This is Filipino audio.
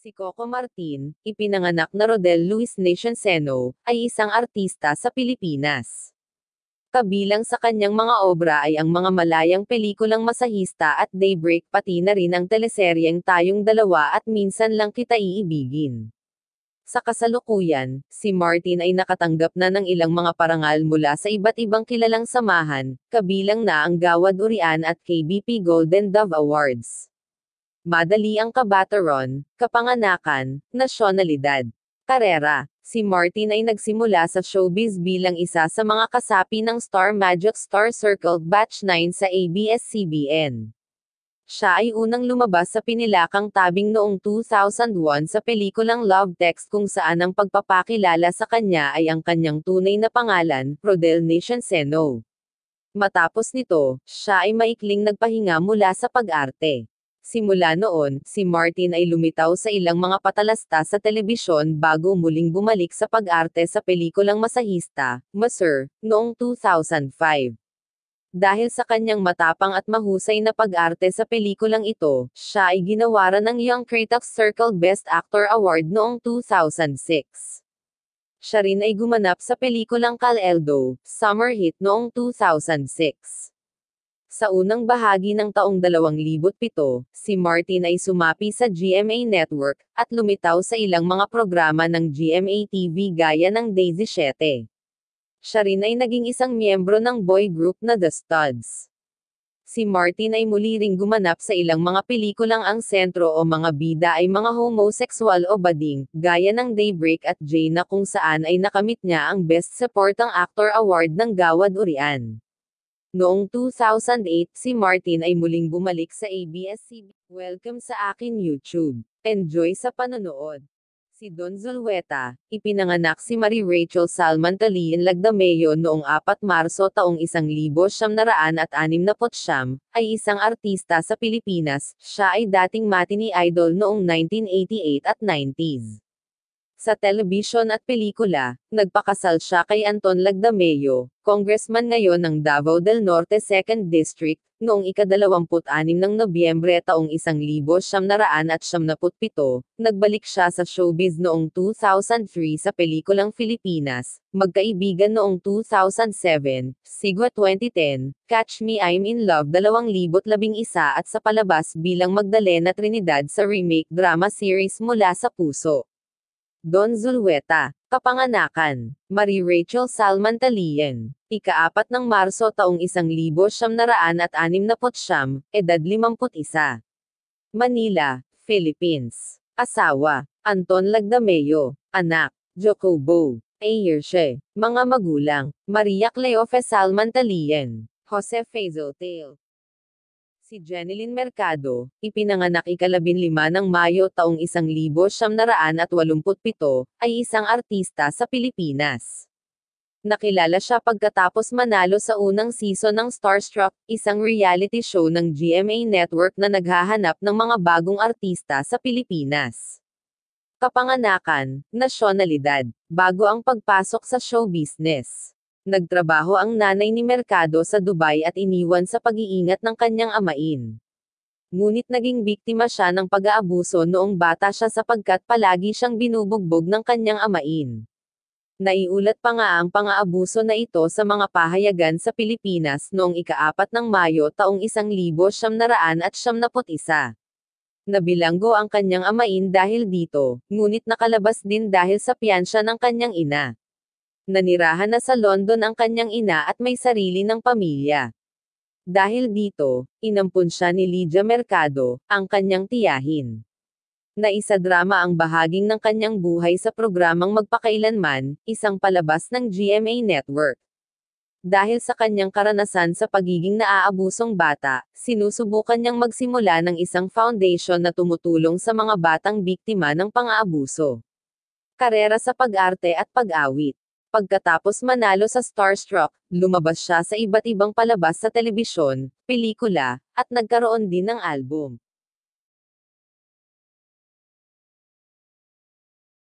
Si Coco Martin, ipinanganak na Rodel Luis Nation Seno, ay isang artista sa Pilipinas. Kabilang sa kanyang mga obra ay ang mga malayang pelikulang Masahista at Daybreak pati na rin ang teleseryeng Tayong Dalawa at Minsan Lang Kita Iibigin. Sa kasalukuyan, si Martin ay nakatanggap na ng ilang mga parangal mula sa iba't ibang kilalang samahan, kabilang na ang Gawad Urian at KBP Golden Dove Awards. Madali ang kabataron, kapanganakan, nasyonalidad. Karera, si Martin ay nagsimula sa showbiz bilang isa sa mga kasapi ng Star Magic Star Circle Batch 9 sa ABS-CBN. Siya ay unang lumabas sa pinilakang tabing noong 2001 sa pelikulang Love Text kung saan ang pagpapakilala sa kanya ay ang kanyang tunay na pangalan, Rodel Nation Seno. Matapos nito, siya ay maikling nagpahinga mula sa pag-arte. Simula noon, si Martin ay lumitaw sa ilang mga patalasta sa telebisyon bago muling bumalik sa pag-arte sa pelikulang masahista, Masur, noong 2005. Dahil sa kanyang matapang at mahusay na pag-arte sa pelikulang ito, siya ay ginawaran ng Young Critics Circle Best Actor Award noong 2006. Siya rin ay gumanap sa pelikulang Caleldo, Summer Hit noong 2006. Sa unang bahagi ng taong 2007, si Martin ay sumapi sa GMA Network, at lumitaw sa ilang mga programa ng GMA TV gaya ng Daisy 7. Siya rin ay naging isang miyembro ng boy group na The Studs. Si Martin ay muli ring gumanap sa ilang mga pelikulang ang sentro o mga bida ay mga homosexual o bading, gaya ng Daybreak at Jane na kung saan ay nakamit niya ang Best Supporting Actor Award ng Gawad Urian. Noong 2008, si Martin ay muling bumalik sa ABS-CBN. Welcome sa akin YouTube. Enjoy sa panonood. Si Don Zulueta, ipinanganak si Marie Rachel Salman Talian Lagdameo noong 4 Marso taong 1969, ay isang artista sa Pilipinas. Siya ay dating matini idol noong 1988 at 90s. Sa telebisyon at pelikula, nagpakasal siya kay Anton Lagdameo, congressman ngayon ng Davao del Norte 2nd District, noong ika-26 ng Nobyembre taong 1997, nagbalik siya sa showbiz noong 2003 sa pelikulang Filipinas, Magkaibigan noong 2007, Sigwa 2010, Catch Me I'm in Love 2011 at sa palabas bilang Magdalena Trinidad sa remake drama series Mula sa Puso. Don Zulueta, Kapanganakan, Marie Rachel Salman Talian, ikaapat ng Marso taong 1969, edad 51. Manila, Philippines. Asawa, Anton Lagdameo, anak, Jocobo, Ayerche, mga magulang, Maria Cleofe Salman Talian, Jose Faisal Tale. Si Jeneline Mercado, ipinanganak ikalabin lima ng Mayo taong 1987, ay isang artista sa Pilipinas. Nakilala siya pagkatapos manalo sa unang season ng Starstruck, isang reality show ng GMA Network na naghahanap ng mga bagong artista sa Pilipinas. Kapanganakan, nasyonalidad, bago ang pagpasok sa show business. Nagtrabaho ang nanay ni Mercado sa Dubai at iniwan sa pag-iingat ng kanyang amain. Ngunit naging biktima siya ng pag-aabuso noong bata siya sapagkat palagi siyang binubugbog ng kanyang amain. Naiulat pa nga ang pang-aabuso na ito sa mga pahayagan sa Pilipinas noong ikaapat ng Mayo taong 1971. Nabilanggo ang kanyang amain dahil dito, ngunit nakalabas din dahil sa piyansa ng kanyang ina. Nanirahan na sa London ang kanyang ina at may sarili ng pamilya. Dahil dito, inampun siya ni Lydia Mercado, ang kanyang tiyahin. drama ang bahaging ng kanyang buhay sa programang Magpakailanman, isang palabas ng GMA Network. Dahil sa kanyang karanasan sa pagiging naaabusong bata, sinusubukan niyang magsimula ng isang foundation na tumutulong sa mga batang biktima ng pang-aabuso. Karera sa pag-arte at pag-awit Pagkatapos manalo sa Starstruck, lumabas siya sa iba't ibang palabas sa telebisyon, pelikula, at nagkaroon din ng album.